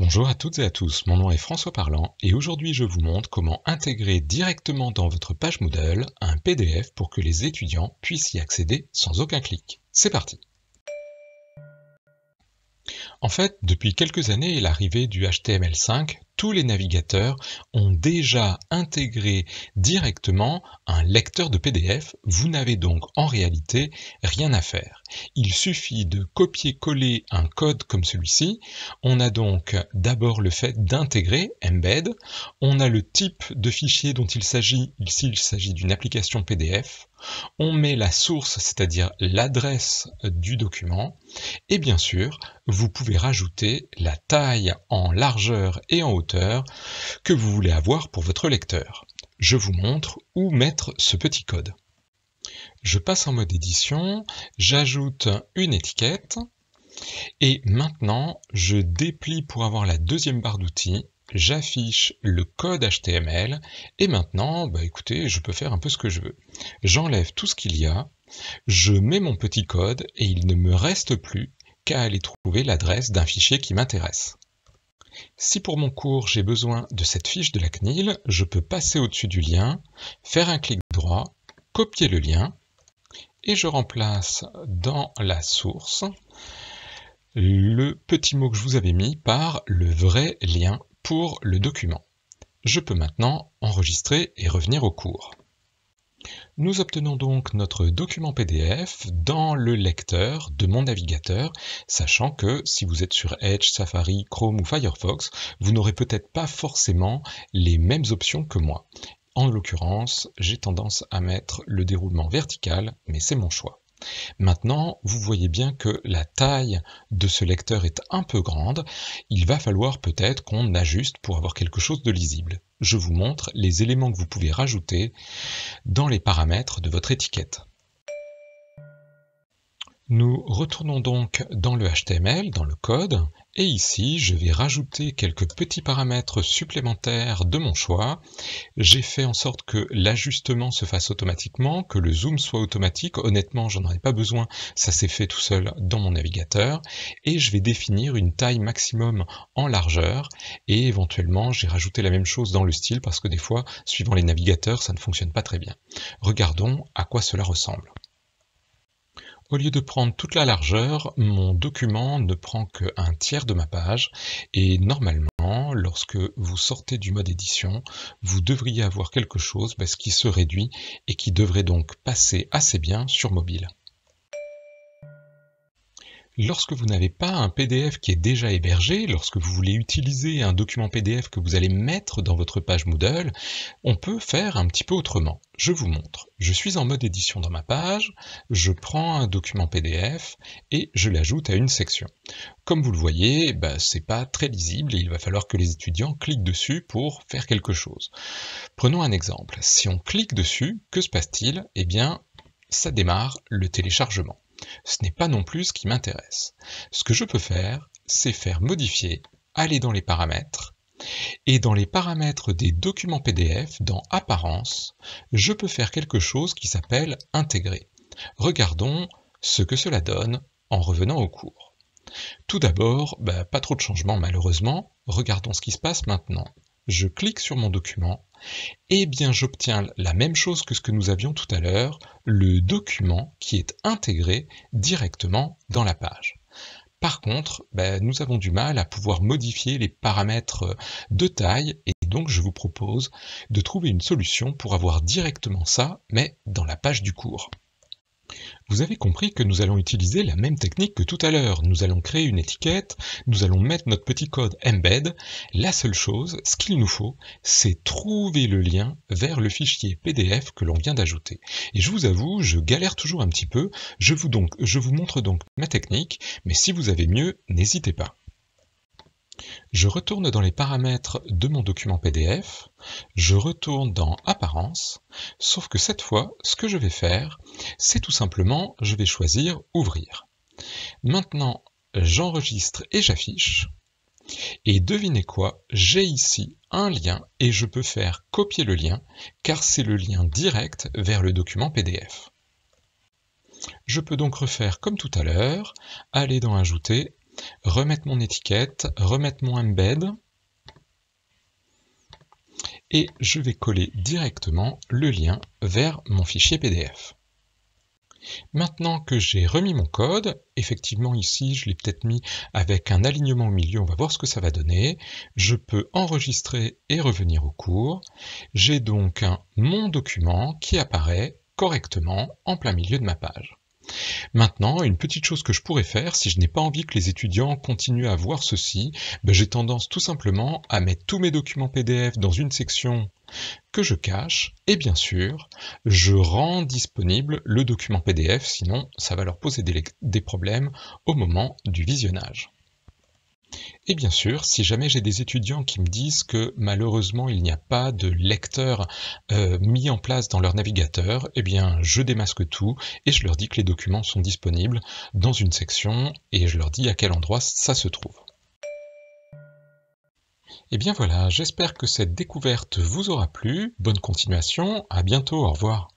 Bonjour à toutes et à tous, mon nom est François Parlant et aujourd'hui je vous montre comment intégrer directement dans votre page Moodle un PDF pour que les étudiants puissent y accéder sans aucun clic. C'est parti En fait, depuis quelques années l'arrivée du HTML5, tous les navigateurs ont déjà intégré directement un lecteur de PDF. Vous n'avez donc en réalité rien à faire. Il suffit de copier-coller un code comme celui-ci. On a donc d'abord le fait d'intégrer Embed. On a le type de fichier dont il s'agit Ici, il s'agit d'une application PDF. On met la source, c'est-à-dire l'adresse du document. Et bien sûr, vous pouvez rajouter la taille en largeur et en hauteur que vous voulez avoir pour votre lecteur. Je vous montre où mettre ce petit code. Je passe en mode édition, j'ajoute une étiquette, et maintenant je déplie pour avoir la deuxième barre d'outils, j'affiche le code HTML, et maintenant, bah écoutez, je peux faire un peu ce que je veux. J'enlève tout ce qu'il y a, je mets mon petit code, et il ne me reste plus qu'à aller trouver l'adresse d'un fichier qui m'intéresse. Si pour mon cours j'ai besoin de cette fiche de la CNIL, je peux passer au-dessus du lien, faire un clic droit, copier le lien, et je remplace dans la source le petit mot que je vous avais mis par le vrai lien pour le document. Je peux maintenant enregistrer et revenir au cours. Nous obtenons donc notre document PDF dans le lecteur de mon navigateur, sachant que si vous êtes sur Edge, Safari, Chrome ou Firefox, vous n'aurez peut-être pas forcément les mêmes options que moi. En l'occurrence, j'ai tendance à mettre le déroulement vertical, mais c'est mon choix. Maintenant, vous voyez bien que la taille de ce lecteur est un peu grande. Il va falloir peut-être qu'on ajuste pour avoir quelque chose de lisible. Je vous montre les éléments que vous pouvez rajouter dans les paramètres de votre étiquette. Nous retournons donc dans le HTML, dans le code, et ici je vais rajouter quelques petits paramètres supplémentaires de mon choix. J'ai fait en sorte que l'ajustement se fasse automatiquement, que le zoom soit automatique, honnêtement j'en aurais pas besoin, ça s'est fait tout seul dans mon navigateur, et je vais définir une taille maximum en largeur, et éventuellement j'ai rajouté la même chose dans le style parce que des fois suivant les navigateurs ça ne fonctionne pas très bien. Regardons à quoi cela ressemble. Au lieu de prendre toute la largeur, mon document ne prend qu'un tiers de ma page et normalement, lorsque vous sortez du mode édition, vous devriez avoir quelque chose bah, qui se réduit et qui devrait donc passer assez bien sur mobile. Lorsque vous n'avez pas un PDF qui est déjà hébergé, lorsque vous voulez utiliser un document PDF que vous allez mettre dans votre page Moodle, on peut faire un petit peu autrement. Je vous montre. Je suis en mode édition dans ma page, je prends un document PDF et je l'ajoute à une section. Comme vous le voyez, ce bah, c'est pas très lisible et il va falloir que les étudiants cliquent dessus pour faire quelque chose. Prenons un exemple. Si on clique dessus, que se passe-t-il Eh bien, ça démarre le téléchargement. Ce n'est pas non plus ce qui m'intéresse. Ce que je peux faire, c'est faire modifier, aller dans les paramètres, et dans les paramètres des documents PDF, dans Apparence, je peux faire quelque chose qui s'appelle Intégrer. Regardons ce que cela donne en revenant au cours. Tout d'abord, bah, pas trop de changements malheureusement, regardons ce qui se passe maintenant. Je clique sur mon document eh bien j'obtiens la même chose que ce que nous avions tout à l'heure, le document qui est intégré directement dans la page. Par contre, bah, nous avons du mal à pouvoir modifier les paramètres de taille et donc je vous propose de trouver une solution pour avoir directement ça, mais dans la page du cours. Vous avez compris que nous allons utiliser la même technique que tout à l'heure. Nous allons créer une étiquette, nous allons mettre notre petit code embed. La seule chose, ce qu'il nous faut, c'est trouver le lien vers le fichier PDF que l'on vient d'ajouter. Et je vous avoue, je galère toujours un petit peu. Je vous, donc, je vous montre donc ma technique, mais si vous avez mieux, n'hésitez pas. Je retourne dans les paramètres de mon document PDF, je retourne dans Apparence, sauf que cette fois, ce que je vais faire, c'est tout simplement, je vais choisir Ouvrir. Maintenant, j'enregistre et j'affiche. Et devinez quoi, j'ai ici un lien et je peux faire copier le lien, car c'est le lien direct vers le document PDF. Je peux donc refaire comme tout à l'heure, aller dans Ajouter remettre mon étiquette, remettre mon embed, et je vais coller directement le lien vers mon fichier PDF. Maintenant que j'ai remis mon code, effectivement ici je l'ai peut-être mis avec un alignement au milieu, on va voir ce que ça va donner, je peux enregistrer et revenir au cours. J'ai donc mon document qui apparaît correctement en plein milieu de ma page. Maintenant, une petite chose que je pourrais faire, si je n'ai pas envie que les étudiants continuent à voir ceci, ben, j'ai tendance tout simplement à mettre tous mes documents PDF dans une section que je cache, et bien sûr, je rends disponible le document PDF, sinon ça va leur poser des problèmes au moment du visionnage. Et bien sûr, si jamais j'ai des étudiants qui me disent que malheureusement il n'y a pas de lecteur euh, mis en place dans leur navigateur, eh bien je démasque tout et je leur dis que les documents sont disponibles dans une section et je leur dis à quel endroit ça se trouve. Et eh bien voilà, j'espère que cette découverte vous aura plu. Bonne continuation, à bientôt, au revoir.